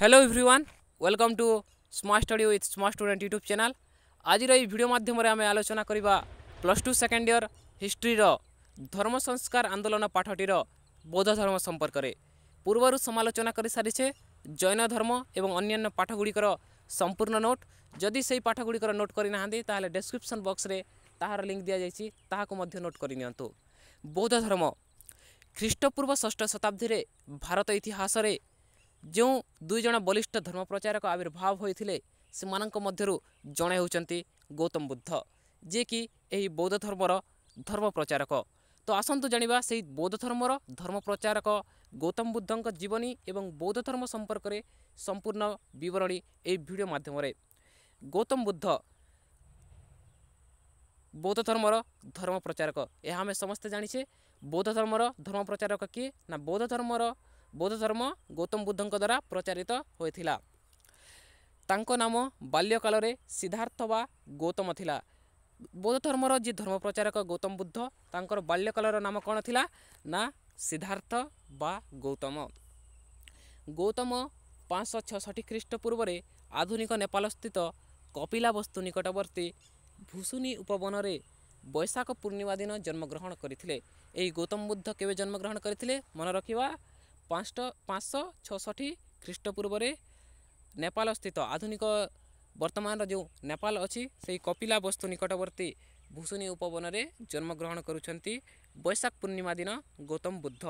hello everyone welcome to smart study with smart student YouTube channel आज video मध्यम आम आलोचना करवा plus two second year history धर्म संस्कार आंदोलन पाठटीर बौद्ध धर्म संपर्क पूर्वर समालोचना कर सारी जैन धर्म एवं अन्न्य पाठगुड़िकर संपूर्ण नोट जदि से पाठगुड़िकर नोट करना तेल डेस्क्रिपन बक्स में तहार लिंक दि जाइए नोट कर बौद्ध धर्म ख्रीटपूर्व ष्ठ शताब्दी भारत इतिहास ଯେଉଁ ଦୁଇ ଜଣ ବଳିଷ୍ଠ ଧର୍ମ ପ୍ରଚାରକ ଆବିର୍ଭାବ ହୋଇଥିଲେ ସେମାନଙ୍କ ମଧ୍ୟରୁ ଜଣେ ହେଉଛନ୍ତି ଗୌତମ ବୁଦ୍ଧ ଯିଏକି ଏହି ବୌଦ୍ଧ ଧର୍ମର ଧର୍ମ ପ୍ରଚାରକ ତ ଆସନ୍ତୁ ଜାଣିବା ସେହି ବୌଦ୍ଧ ଧର୍ମର ଧର୍ମ ପ୍ରଚାରକ ଗୌତମ ବୁଦ୍ଧଙ୍କ ଜୀବନୀ ଏବଂ ବୌଦ୍ଧ ଧର୍ମ ସମ୍ପର୍କରେ ସମ୍ପୂର୍ଣ୍ଣ ବିବରଣୀ ଏହି ଭିଡ଼ିଓ ମାଧ୍ୟମରେ ଗୌତମ ବୁଦ୍ଧ ବୌଦ୍ଧ ଧର୍ମର ଧର୍ମ ପ୍ରଚାରକ ଏହା ଆମେ ସମସ୍ତେ ଜାଣିଛେ ବୌଦ୍ଧ ଧର୍ମର ଧର୍ମ ପ୍ରଚାରକ କିଏ ନା ବୌଦ୍ଧ ଧର୍ମର ବୌଦ୍ଧ ଧର୍ମ ଗୌତମ ବୁଦ୍ଧଙ୍କ ଦ୍ୱାରା ପ୍ରଚାରିତ ହୋଇଥିଲା ତାଙ୍କ ନାମ ବାଲ୍ୟ କାଳରେ ସିଦ୍ଧାର୍ଥ ବା ଗୌତମ ଥିଲା ବୌଦ୍ଧ ଧର୍ମର ଯିଏ ଧର୍ମ ପ୍ରଚାରକ ଗୌତମ ବୁଦ୍ଧ ତାଙ୍କର ବାଲ୍ୟ କାଳର ନାମ କ'ଣ ଥିଲା ନା ସିଦ୍ଧାର୍ଥ ବା ଗୌତମ ଗୌତମ ପାଞ୍ଚଶହ ଛଅଷଠି ଖ୍ରୀଷ୍ଟ ପୂର୍ବରେ ଆଧୁନିକ ନେପାଳ ସ୍ଥିତ କପିଲା ବସ୍ତୁ ନିକଟବର୍ତ୍ତୀ ଭୁଷୁନି ଉପବନରେ ବୈଶାଖ ପୂର୍ଣ୍ଣିମା ଦିନ ଜନ୍ମଗ୍ରହଣ କରିଥିଲେ ଏହି ଗୌତମ ବୁଦ୍ଧ କେବେ ଜନ୍ମଗ୍ରହଣ କରିଥିଲେ ମନେ ରଖିବା ପାଞ୍ଚଶହ ଛଅଷଠି ଖ୍ରୀଷ୍ଟପୂର୍ବରେ ନେପାଳ ସ୍ଥିତ ଆଧୁନିକ ବର୍ତ୍ତମାନର ଯେଉଁ ନେପାଳ ଅଛି ସେହି କପିଲା ବସ୍ତୁ ନିକଟବର୍ତ୍ତୀ ଭୂଷୁଣୀ ଉପବନରେ ଜନ୍ମଗ୍ରହଣ କରୁଛନ୍ତି ବୈଶାଖ ପୂର୍ଣ୍ଣିମା ଦିନ ଗୌତମ ବୁଦ୍ଧ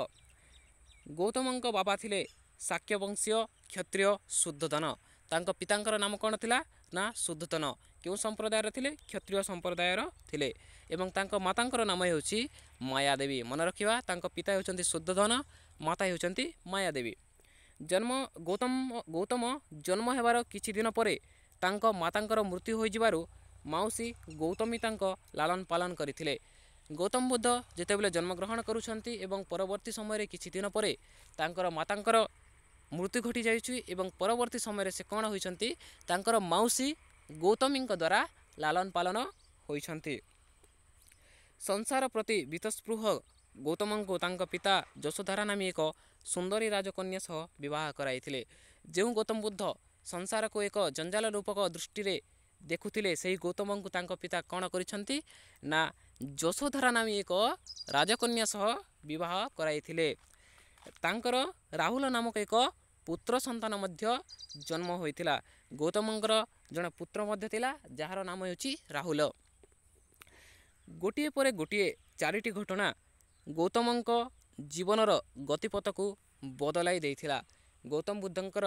ଗୌତମଙ୍କ ବାବା ଥିଲେ ଶାକ୍ୟବଂଶୀୟ କ୍ଷତ୍ରିୟ ଶୁଦ୍ଧଧନ ତାଙ୍କ ପିତାଙ୍କର ନାମ କ'ଣ ଥିଲା ନା ଶୁଦ୍ଧତନ କେଉଁ ସମ୍ପ୍ରଦାୟର ଥିଲେ କ୍ଷତ୍ରିୟ ସମ୍ପ୍ରଦାୟର ଥିଲେ ଏବଂ ତାଙ୍କ ମାତାଙ୍କର ନାମ ହେଉଛି ମାୟାଦେବୀ ମନେ ରଖିବା ତାଙ୍କ ପିତା ହେଉଛନ୍ତି ଶୁଦ୍ଧଧନ ମାତା ହେଉଛନ୍ତି ମାୟାଦେବୀ ଜନ୍ମ ଗୌତମ ଗୌତମ ଜନ୍ମ ହେବାର କିଛି ଦିନ ପରେ ତାଙ୍କ ମାତାଙ୍କର ମୃତ୍ୟୁ ହୋଇଯିବାରୁ ମାଉସୀ ଗୌତମୀ ତାଙ୍କ ଲାଳନ ପାଳନ କରିଥିଲେ ଗୌତମ ବୁଦ୍ଧ ଯେତେବେଳେ ଜନ୍ମଗ୍ରହଣ କରୁଛନ୍ତି ଏବଂ ପରବର୍ତ୍ତୀ ସମୟରେ କିଛି ଦିନ ପରେ ତାଙ୍କର ମାତାଙ୍କର ମୃତ୍ୟୁ ଘଟିଯାଇଛି ଏବଂ ପରବର୍ତ୍ତୀ ସମୟରେ ସେ କ'ଣ ହୋଇଛନ୍ତି ତାଙ୍କର ମାଉସୀ ଗୌତମୀଙ୍କ ଦ୍ୱାରା ଲାଳନ ପାଳନ ହୋଇଛନ୍ତି ସଂସାର ପ୍ରତି ବିତସ୍ପୃହ ଗୌତମଙ୍କୁ ତାଙ୍କ ପିତା ଯଶୋଧାରା ନାମୀ ଏକ ସୁନ୍ଦରୀ ରାଜକନ୍ୟା ସହ ବିବାହ କରାଇଥିଲେ ଯେଉଁ ଗୌତମ ବୁଦ୍ଧ ସଂସାରକୁ ଏକ ଜଞ୍ଜାଳ ରୂପକ ଦୃଷ୍ଟିରେ ଦେଖୁଥିଲେ ସେହି ଗୌତମଙ୍କୁ ତାଙ୍କ ପିତା କ'ଣ କରିଛନ୍ତି ନା ଯଶୋଧାରା ନାମୀ ଏକ ରାଜକନ୍ୟା ସହ ବିବାହ କରାଇଥିଲେ ତାଙ୍କର ରାହୁଲ ନାମକ ଏକ ପୁତ୍ର ସନ୍ତାନ ମଧ୍ୟ ଜନ୍ମ ହୋଇଥିଲା ଗୌତମଙ୍କର ଜଣେ ପୁତ୍ର ମଧ୍ୟ ଥିଲା ଯାହାର ନାମ ହେଉଛି ରାହୁଲ ଗୋଟିଏ ପରେ ଗୋଟିଏ ଚାରିଟି ଘଟଣା ଗୌତମଙ୍କ ଜୀବନର ଗତିପଥକୁ ବଦଳାଇ ଦେଇଥିଲା ଗୌତମ ବୁଦ୍ଧଙ୍କର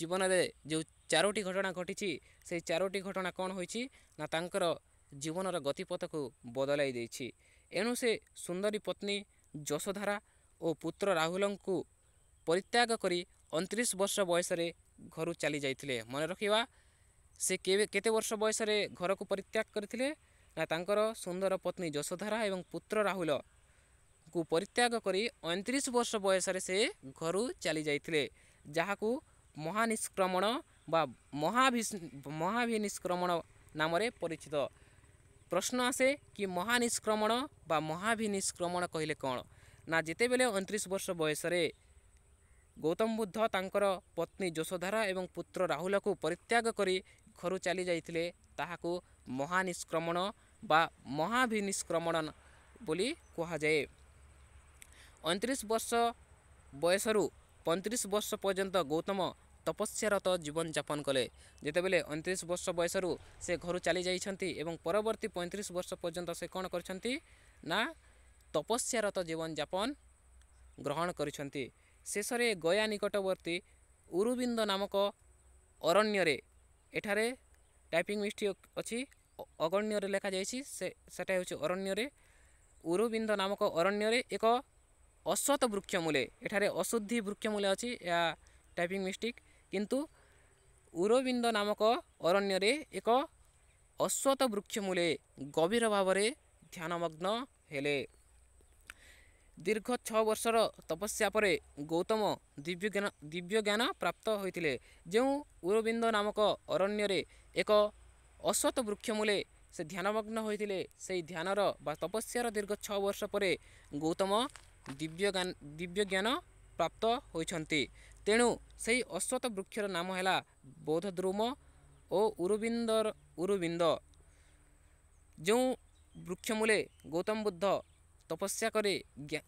ଜୀବନରେ ଯେଉଁ ଚାରୋଟି ଘଟଣା ଘଟିଛି ସେଇ ଚାରୋଟି ଘଟଣା କ'ଣ ହୋଇଛି ନା ତାଙ୍କର ଜୀବନର ଗତିପଥକୁ ବଦଳାଇ ଦେଇଛି ଏଣୁ ସେ ସୁନ୍ଦରୀ ପତ୍ନୀ ଯଶୋଧାରା ଓ ପୁତ୍ର ରାହୁଲଙ୍କୁ ପରିତ୍ୟାଗ କରି ଅଣତିରିଶ ବର୍ଷ ବୟସରେ ଘରୁ ଚାଲି ଯାଇଥିଲେ ମନେ ରଖିବା ସେ କେବେ କେତେ ବର୍ଷ ବୟସରେ ଘରକୁ ପରିତ୍ୟାଗ କରିଥିଲେ ନା ତାଙ୍କର ସୁନ୍ଦର ପତ୍ନୀ ଯଶୋଧାରା ଏବଂ ପୁତ୍ର ରାହୁଲ କୁ ପରିତ୍ୟାଗ କରି ଅଣତିରିଶ ବର୍ଷ ବୟସରେ ସେ ଘରୁ ଚାଲି ଯାଇଥିଲେ ଯାହାକୁ ମହାନିଷ୍କ୍ରମଣ ବା ମହାଭି ମହାଭିନିଷ୍କ୍ରମଣ ନାମରେ ପରିଚିତ ପ୍ରଶ୍ନ ଆସେ କି ମହାନିଷ୍କ୍ରମଣ ବା ମହାଭିନିଷ୍କ୍ରମଣ କହିଲେ କ'ଣ ନା ଯେତେବେଳେ ଅଣତିରିଶ ବର୍ଷ ବୟସରେ ଗୌତମ ବୁଦ୍ଧ ତାଙ୍କର ପତ୍ନୀ ଯଶୋଧାରା ଏବଂ ପୁତ୍ର ରାହୁଲକୁ ପରିତ୍ୟାଗ କରି ଘରୁ ଚାଲି ଯାଇଥିଲେ ତାହାକୁ ମହାନିଷ୍କ୍ରମଣ ବା ମହାଭିନିଷ୍କ୍ରମଣ ବୋଲି କୁହାଯାଏ ଅଣତିରିଶ ବର୍ଷ ବୟସରୁ ପଇଁତିରିଶ ବର୍ଷ ପର୍ଯ୍ୟନ୍ତ ଗୌତମ ତପସ୍ୟାରତ ଜୀବନଯାପନ କଲେ ଯେତେବେଳେ ଅଣତିରିଶ ବର୍ଷ ବୟସରୁ ସେ ଘରୁ ଚାଲିଯାଇଛନ୍ତି ଏବଂ ପରବର୍ତ୍ତୀ ପଇଁତିରିଶ ବର୍ଷ ପର୍ଯ୍ୟନ୍ତ ସେ କ'ଣ କରିଛନ୍ତି ନା ତପସ୍ୟାରତ ଜୀବନଯାପନ ଗ୍ରହଣ କରିଛନ୍ତି ଶେଷରେ ଗୟା ନିକଟବର୍ତ୍ତୀ ଉରୁବିନ୍ଦ ନାମକ ଅରଣ୍ୟରେ ଏଠାରେ ଟାଇପିଂ ମିଷ୍ଟେକ୍ ଅଛି ଅଗଣ୍ୟରେ ଲେଖାଯାଇଛି ସେ ସେଟା ହେଉଛି ଅରଣ୍ୟରେ ଉରୁବିନ୍ଦ ନାମକ ଅରଣ୍ୟରେ ଏକ ଅଶ୍ୱତ ବୃକ୍ଷମୂଳେ ଏଠାରେ ଅଶୁଦ୍ଧି ବୃକ୍ଷମୂଳେ ଅଛି ଏହା ଟାଇପିଂ ମିଷ୍ଟେକ୍ କିନ୍ତୁ ଉରବିନ୍ଦ ନାମକ ଅରଣ୍ୟରେ ଏକ ଅଶ୍ୱତ ବୃକ୍ଷମୂଳେ ଗଭୀର ଭାବରେ ଧ୍ୟାନମଗ୍ନ ହେଲେ ଦୀର୍ଘ ଛଅ ବର୍ଷର ତପସ୍ୟା ପରେ ଗୌତମ ଦିବ୍ୟଜ୍ଞାନ ଦିବ୍ୟଜ୍ଞାନ ପ୍ରାପ୍ତ ହୋଇଥିଲେ ଯେଉଁ ଉରବିନ୍ଦ ନାମକ ଅରଣ୍ୟରେ ଏକ ଅଶ୍ୱତ ବୃକ୍ଷମୂଳେ ସେ ଧ୍ୟାନମଗ୍ନ ହୋଇଥିଲେ ସେହି ଧ୍ୟାନର ବା ତପସ୍ୟାର ଦୀର୍ଘ ଛଅ ବର୍ଷ ପରେ ଗୌତମ ଦିବ୍ୟ ଦିବ୍ୟ ଜ୍ଞାନ ପ୍ରାପ୍ତ ହୋଇଛନ୍ତି ତେଣୁ ସେହି ଅଶ୍ୱତ ବୃକ୍ଷର ନାମ ହେଲା ବୌଦ୍ଧଦ୍ରୁମ ଓ ଉରୁବିନ୍ଦ ଉରୁବିନ୍ଦ ଯେଉଁ ବୃକ୍ଷମୂଳେ ଗୌତମ ବୁଦ୍ଧ ତପସ୍ୟା କରି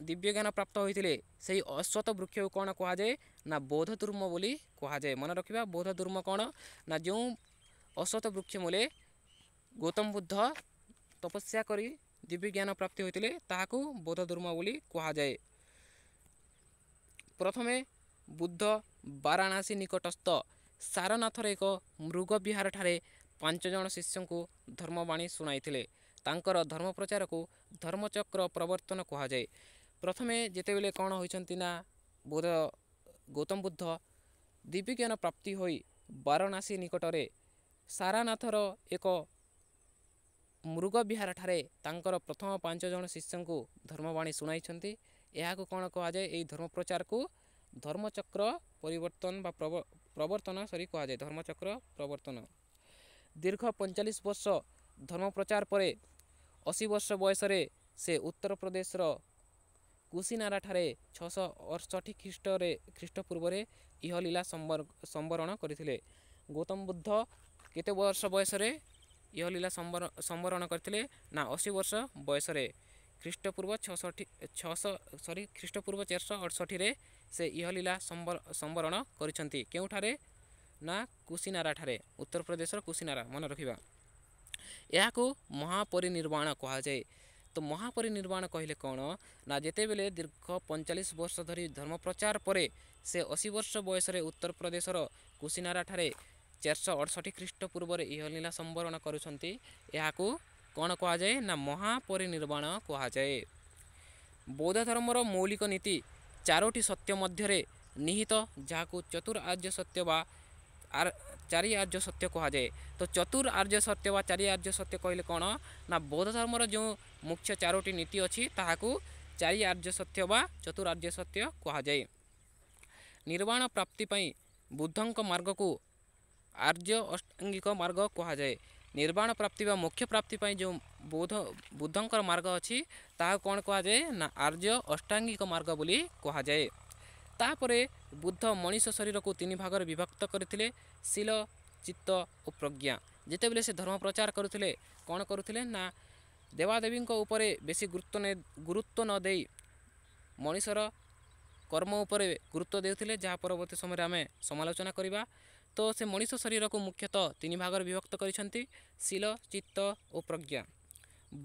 ଦିବ୍ୟ ଜ୍ଞାନ ପ୍ରାପ୍ତ ହୋଇଥିଲେ ସେହି ଅଶ୍ୱତ ବୃକ୍ଷକୁ କ'ଣ କୁହାଯାଏ ନା ବୌଦ୍ଧଦ୍ରୁମ ବୋଲି କୁହାଯାଏ ମନେ ରଖିବା ବୌଦ୍ଧଦ୍ରୁମ କ'ଣ ନା ଯେଉଁ ଅଶ୍ୱତ ବୃକ୍ଷମୂଳେ ଗୌତମ ବୁଦ୍ଧ ତପସ୍ୟା କରି ଦିବ୍ୟ ଜ୍ଞାନ ପ୍ରାପ୍ତି ହୋଇଥିଲେ ତାହାକୁ ବୌଦ୍ଧଧର୍ମ ବୋଲି କୁହାଯାଏ ପ୍ରଥମେ ବୁଦ୍ଧ ବାରାଣାସୀ ନିକଟସ୍ଥ ସାରନାଥର ଏକ ମୃଗବିହାରଠାରେ ପାଞ୍ଚ ଜଣ ଶିଷ୍ୟଙ୍କୁ ଧର୍ମବାଣୀ ଶୁଣାଇଥିଲେ ତାଙ୍କର ଧର୍ମପ୍ରଚାରକୁ ଧର୍ମଚକ୍ର ପ୍ରବର୍ତ୍ତନ କୁହାଯାଏ ପ୍ରଥମେ ଯେତେବେଳେ କ'ଣ ହୋଇଛନ୍ତି ନା ବୁଦ୍ଧ ଗୌତମ ବୁଦ୍ଧ ଦିବ୍ୟ ଜ୍ଞାନ ପ୍ରାପ୍ତି ହୋଇ ବାରଣାସୀ ନିକଟରେ ସାରାନାଥର ଏକ मृगविहार ठाने तर प्रथम पाँचजना शिष्यु धर्मवाणी सुनइन्थि यु कहाँ यो धर्म प्रचार को धर्मचक्र प्रवर्तन सरी कुरा धर्मचक्र प्रवर्तन दीर्घ पैँचालिस वर्ष धर्म प्रचार परे असी वर्ष से उत्तर प्रदेश र कुसिनारा ठाने छ अठसट्ठी खिष्ट खिष्ट पूर्वले इहलिला सम्बर सम्बर गरितम बुद्ध केत वर्ष बयसे ଇହ ଲୀଳା ସମ୍ବରଣ କରିଥିଲେ ନା ଅଶୀ ବର୍ଷ ବୟସରେ ଖ୍ରୀଷ୍ଟପୂର୍ବ ଛଅଷଠି ଛଅଶହ ସରି ଖ୍ରୀଷ୍ଟପୂର୍ବ ଚାରିଶହ ଅଠଷଠିରେ ସେ ଇହ ଲୀଳା ସମ୍ବରଣ କରିଛନ୍ତି କେଉଁଠାରେ ନା ଠାରେ ଉତ୍ତରପ୍ରଦେଶର କୁସିନାରା ମନେ ରଖିବା ଏହାକୁ ମହାପରିନିର୍ବାଣ କୁହାଯାଏ ତ ମହାପରିନିର୍ବାଣ କହିଲେ କ'ଣ ନା ଯେତେବେଳେ ଦୀର୍ଘ ପଇଁଚାଳିଶ ବର୍ଷ ଧରି ଧର୍ମ ପ୍ରଚାର ପରେ ସେ ଅଶୀ ବର୍ଷ ବୟସରେ ଉତ୍ତରପ୍ରଦେଶର କୁଶିନାରା ଠାରେ ଚାରିଶହ ଅଠଷଠି ଖ୍ରୀଷ୍ଟପୂର୍ବରେ ଇହଲୀଳା ସମ୍ବରଣ କରୁଛନ୍ତି ଏହାକୁ କ'ଣ କୁହାଯାଏ ନା ମହାପରିନିର୍ବାଣ କୁହାଯାଏ ବୌଦ୍ଧ ଧର୍ମର ମୌଳିକ ନୀତି ଚାରୋଟି ସତ୍ୟ ମଧ୍ୟରେ ନିହିତ ଯାହାକୁ ଚତୁର ଆର୍ଯ୍ୟ ସତ୍ୟ ବା ଚାରି ଆର୍ଯ୍ୟ ସତ୍ୟ କୁହାଯାଏ ତ ଚତୁର ଆର୍ଯ୍ୟ ସତ୍ୟ ବା ଚାରି ଆର୍ଯ୍ୟ ସତ୍ୟ କହିଲେ କ'ଣ ନା ବୌଦ୍ଧ ଧର୍ମର ଯେଉଁ ମୁଖ୍ୟ ଚାରୋଟି ନୀତି ଅଛି ତାହାକୁ ଚାରି ଆର୍ଯ୍ୟ ସତ୍ୟ ବା ଚତୁର ଆର୍ଯ୍ୟ ସତ୍ୟ କୁହାଯାଏ ନିର୍ବାଣ ପ୍ରାପ୍ତି ପାଇଁ ବୁଦ୍ଧଙ୍କ ମାର୍ଗକୁ ଆର୍ଯ୍ୟ ଅଷ୍ଟାଙ୍ଗିକ ମାର୍ଗ କୁହାଯାଏ ନିର୍ବାଣ ପ୍ରାପ୍ତି ବା ମୋକ୍ଷ ପ୍ରାପ୍ତି ପାଇଁ ଯେଉଁ ବୌଦ୍ଧ ବୁଦ୍ଧଙ୍କର ମାର୍ଗ ଅଛି ତାହା କ'ଣ କୁହାଯାଏ ନା ଆର୍ଯ୍ୟ ଅଷ୍ଟାଙ୍ଗିକ ମାର୍ଗ ବୋଲି କୁହାଯାଏ ତାପରେ ବୁଦ୍ଧ ମଣିଷ ଶରୀରକୁ ତିନି ଭାଗରେ ବିଭକ୍ତ କରିଥିଲେ ଶିଲ ଚିତ୍ତ ଓ ପ୍ରଜ୍ଞା ଯେତେବେଳେ ସେ ଧର୍ମ ପ୍ରଚାର କରୁଥିଲେ କ'ଣ କରୁଥିଲେ ନା ଦେବାଦେବୀଙ୍କ ଉପରେ ବେଶୀ ଗୁରୁତ୍ୱ ଗୁରୁତ୍ୱ ନ ଦେଇ ମଣିଷର କର୍ମ ଉପରେ ଗୁରୁତ୍ୱ ଦେଉଥିଲେ ଯାହା ପରବର୍ତ୍ତୀ ସମୟରେ ଆମେ ସମାଲୋଚନା କରିବା ତ ସେ ମଣିଷ ଶରୀରକୁ ମୁଖ୍ୟତଃ ତିନି ଭାଗରେ ବିଭକ୍ତ କରିଛନ୍ତି ଶୀଳ ଚିତ୍ତ ଓ ପ୍ରଜ୍ଞା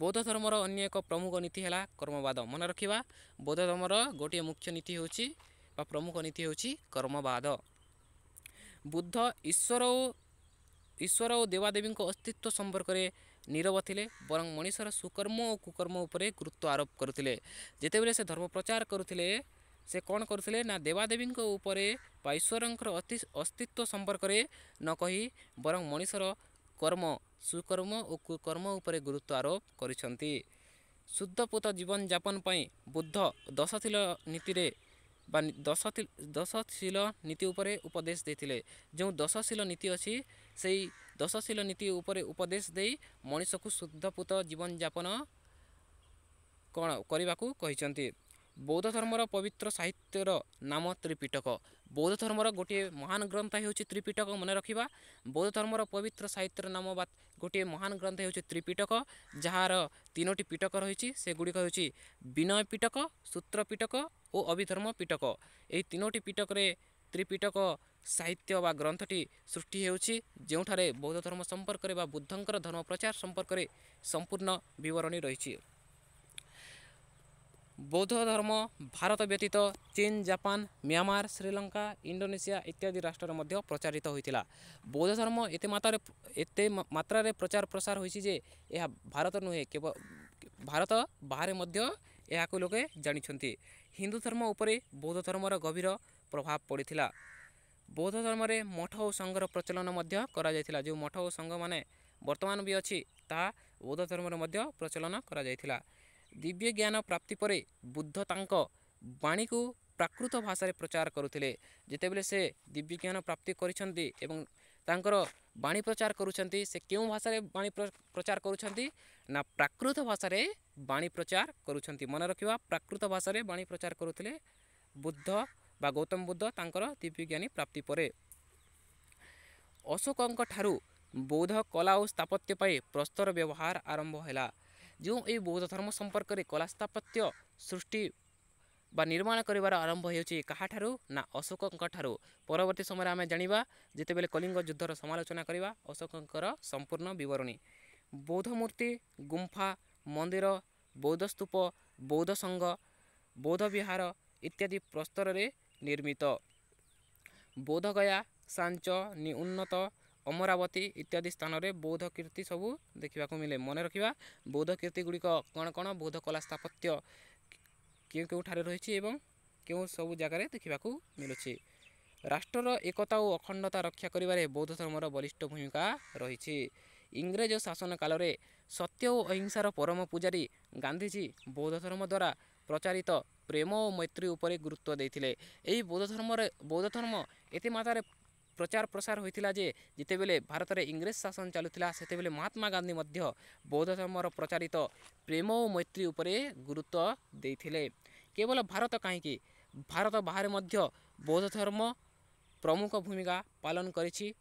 ବୌଦ୍ଧ ଧର୍ମର ଅନ୍ୟ ଏକ ପ୍ରମୁଖ ନୀତି ହେଲା କର୍ମବାଦ ମନେ ରଖିବା ବୌଦ୍ଧ ଧର୍ମର ଗୋଟିଏ ମୁଖ୍ୟ ନୀତି ହେଉଛି ବା ପ୍ରମୁଖ ନୀତି ହେଉଛି କର୍ମବାଦ ବୁଦ୍ଧ ଈଶ୍ୱର ଓ ଈଶ୍ୱର ଓ ଦେବାଦେବୀଙ୍କ ଅସ୍ତିତ୍ୱ ସମ୍ପର୍କରେ ନିରବ ଥିଲେ ବରଂ ମଣିଷର ସୁକର୍ମ ଓ କୁକର୍ମ ଉପରେ ଗୁରୁତ୍ୱ ଆରୋପ କରୁଥିଲେ ଯେତେବେଳେ ସେ ଧର୍ମ ପ୍ରଚାର କରୁଥିଲେ ସେ କ'ଣ କରୁଥିଲେ ନା ଦେବାଦେବୀଙ୍କ ଉପରେ ବା ଈଶ୍ୱରଙ୍କର ଅତି ଅସ୍ତିତ୍ୱ ସମ୍ପର୍କରେ ନ କହି ବରଂ ମଣିଷର କର୍ମ ସୁକର୍ମ ଓ କୁକର୍ମ ଉପରେ ଗୁରୁତ୍ୱ ଆରୋପ କରିଛନ୍ତି ଶୁଦ୍ଧପୂତ ଜୀବନଯାପନ ପାଇଁ ବୁଦ୍ଧ ଦଶଶୀଲ ନୀତିରେ ବା ଦଶ ଦଶଶୀଲ ନୀତି ଉପରେ ଉପଦେଶ ଦେଇଥିଲେ ଯେଉଁ ଦଶଶୀଲ ନୀତି ଅଛି ସେଇ ଦଶଶୀଲ ନୀତି ଉପରେ ଉପଦେଶ ଦେଇ ମଣିଷକୁ ଶୁଦ୍ଧପୂତ ଜୀବନଯାପନ କ'ଣ କରିବାକୁ କହିଛନ୍ତି ବୌଦ୍ଧ ଧର୍ମର ପବିତ୍ର ସାହିତ୍ୟର ନାମ ତ୍ରିପିଟକ ବୌଦ୍ଧ ଧର୍ମର ଗୋଟିଏ ମହାନ ଗ୍ରନ୍ଥ ହେଉଛି ତ୍ରିପିଟକ ମନେ ରଖିବା ବୌଦ୍ଧ ଧର୍ମର ପବିତ୍ର ସାହିତ୍ୟର ନାମ ବା ଗୋଟିଏ ମହାନ ଗ୍ରନ୍ଥ ହେଉଛି ତ୍ରିପିଟକ ଯାହାର ତିନୋଟି ପିଟକ ରହିଛି ସେଗୁଡ଼ିକ ହେଉଛି ବିନୟ ପିଟକ ସୂତ୍ର ପିଟକ ଓ ଅଭିଧର୍ମ ପିଟକ ଏହି ତିନୋଟି ପିଟକରେ ତ୍ରିପିଟକ ସାହିତ୍ୟ ବା ଗ୍ରନ୍ଥଟି ସୃଷ୍ଟି ହେଉଛି ଯେଉଁଠାରେ ବୌଦ୍ଧ ଧର୍ମ ସମ୍ପର୍କରେ ବା ବୁଦ୍ଧଙ୍କର ଧର୍ମ ପ୍ରଚାର ସମ୍ପର୍କରେ ସମ୍ପୂର୍ଣ୍ଣ ବିବରଣୀ ରହିଛି বৌদ্ধ ধর্ম ভারত ব্যতীত চীন জাপান মিয়ামার শ্রীলঙ্কা ইন্ডোনেসিয়া ইত্যাদি রাষ্ট্রে মধ্যে প্রচারিত হয়েছিল বৌদ্ধ ধর্ম এতে মাত্রায় এতে মাত্রায় প্রচার প্রসার হয়েছে যে এহা ভারত নুহে কেবল ভারত বাহারে মধ্যে ଏହାକୁ ଲୋକେ ଜାଣିଛନ୍ତି ହିନ୍ଦୁ ଧର୍ମ ଉପରେ ବୌଦ୍ଧ ଧର୍ମର ଗଭୀର ପ୍ରଭାବ ପଡ଼ିଥିଲା ବୌଦ୍ଧ ଧର୍ମରେ ମଠ ଓ ସଂଘର ପ୍ରଚଳନ ମଧ୍ୟ କରାଯାଇଥିଲା ଯେଉଁ ମଠ ଓ ସଂଘମାନେ ବର୍ତ୍ତମାନ ବି ଅଛି ତାହା ବୌଦ୍ଧ ଧର୍ମରେ ମଧ୍ୟ ପ୍ରଚଳନ କରାଯାଇଥିଲା ଦିବ୍ୟ ଜ୍ଞାନ ପ୍ରାପ୍ତି ପରେ ବୁଦ୍ଧ ତାଙ୍କ ବାଣୀକୁ ପ୍ରାକୃତ ଭାଷାରେ ପ୍ରଚାର କରୁଥିଲେ ଯେତେବେଳେ ସେ ଦିବ୍ୟ ଜ୍ଞାନ ପ୍ରାପ୍ତି କରିଛନ୍ତି ଏବଂ ତାଙ୍କର ବାଣୀ ପ୍ରଚାର କରୁଛନ୍ତି ସେ କେଉଁ ଭାଷାରେ ବାଣୀ ପ୍ରଚାର କରୁଛନ୍ତି ନା ପ୍ରାକୃତ ଭାଷାରେ ବାଣୀ ପ୍ରଚାର କରୁଛନ୍ତି ମନେ ରଖିବା ପ୍ରାକୃତ ଭାଷାରେ ବାଣୀ ପ୍ରଚାର କରୁଥିଲେ ବୁଦ୍ଧ ବା ଗୌତମ ବୁଦ୍ଧ ତାଙ୍କର ଦିବ୍ୟଜ୍ଞାନୀ ପ୍ରାପ୍ତି ପରେ ଅଶୋକଙ୍କ ଠାରୁ ବୌଦ୍ଧ କଳା ଓ ସ୍ଥାପତ୍ୟ ପାଇଁ ପ୍ରସ୍ତର ବ୍ୟବହାର ଆରମ୍ଭ ହେଲା ଯେଉଁ ଏହି ବୌଦ୍ଧ ଧର୍ମ ସମ୍ପର୍କରେ କଳା ସ୍ଥାପତ୍ୟ ସୃଷ୍ଟି ବା ନିର୍ମାଣ କରିବାର ଆରମ୍ଭ ହେଉଛି କାହାଠାରୁ ନା ଅଶୋକଙ୍କଠାରୁ ପରବର୍ତ୍ତୀ ସମୟରେ ଆମେ ଜାଣିବା ଯେତେବେଳେ କଳିଙ୍ଗ ଯୁଦ୍ଧର ସମାଲୋଚନା କରିବା ଅଶୋକଙ୍କର ସମ୍ପୂର୍ଣ୍ଣ ବିବରଣୀ ବୌଦ୍ଧ ମୂର୍ତ୍ତି ଗୁମ୍ଫା ମନ୍ଦିର ବୌଦ୍ଧ ସ୍ତୂପ ବୌଦ୍ଧ ସଂଘ ବୌଦ୍ଧ ବିହାର ଇତ୍ୟାଦି ପ୍ରସ୍ତରରେ ନିର୍ମିତ ବୌଦ୍ଧଗୟା ସାଞ୍ଚ ନି ଉନ୍ନତ ଅମରାବତୀ ଇତ୍ୟାଦି ସ୍ଥାନରେ ବୌଦ୍ଧ କୀର୍ତ୍ତି ସବୁ ଦେଖିବାକୁ ମିଳେ ମନେ ରଖିବା ବୌଦ୍ଧ କୀର୍ତ୍ତି ଗୁଡ଼ିକ କ'ଣ କ'ଣ ବୌଦ୍ଧ କଳା ସ୍ଥାପତ୍ୟ କେଉଁ କେଉଁଠାରେ ରହିଛି ଏବଂ କେଉଁ ସବୁ ଜାଗାରେ ଦେଖିବାକୁ ମିଳୁଛି ରାଷ୍ଟ୍ରର ଏକତା ଓ ଅଖଣ୍ଡତା ରକ୍ଷା କରିବାରେ ବୌଦ୍ଧ ଧର୍ମର ବଳିଷ୍ଠ ଭୂମିକା ରହିଛି ଇଂରେଜ ଶାସନ କାଳରେ ସତ୍ୟ ଓ ଅହିଂସାର ପରମ ପୂଜାରୀ ଗାନ୍ଧୀଜୀ ବୌଦ୍ଧ ଧର୍ମ ଦ୍ୱାରା ପ୍ରଚାରିତ ପ୍ରେମ ଓ ମୈତ୍ରୀ ଉପରେ ଗୁରୁତ୍ୱ ଦେଇଥିଲେ ଏହି ବୌଦ୍ଧ ଧର୍ମରେ ବୌଦ୍ଧ ଧର୍ମ ଏତେ ମାତ୍ରାରେ प्रचार प्रसार जे भारत भारतले इङ्ग्रेज शासन चाहिँ महात्मा गांधी मध्य बौद्ध धर्म र प्रचारित प्रेम औ मैत्री उप गुरुत्वले केवल भारत काहीँक भारत बाहेक मध्य बौद्ध धर्म प्रमुख भूमिका पालन पान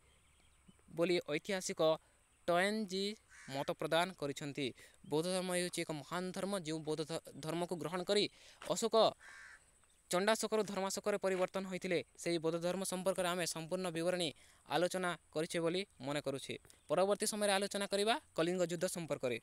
गरिसिक टयनजी मत प्रदान गरिन्छ बौद्ध धर्म हेर्छ एक महान धर्म जो बौद्ध धर्म को ग्रहण गरि अशोक ଚଣ୍ଡାଶୋକରୁ ଧର୍ମାଶୋକରେ ପରିବର୍ତ୍ତନ ହୋଇଥିଲେ ସେହି ବୌଦ୍ଧ ଧର୍ମ ସମ୍ପର୍କରେ ଆମେ ସମ୍ପୂର୍ଣ୍ଣ ବିବରଣୀ ଆଲୋଚନା କରିଛେ ବୋଲି ମନେ କରୁଛେ ପରବର୍ତ୍ତୀ ସମୟରେ ଆଲୋଚନା କରିବା କଳିଙ୍ଗ ଯୁଦ୍ଧ ସମ୍ପର୍କରେ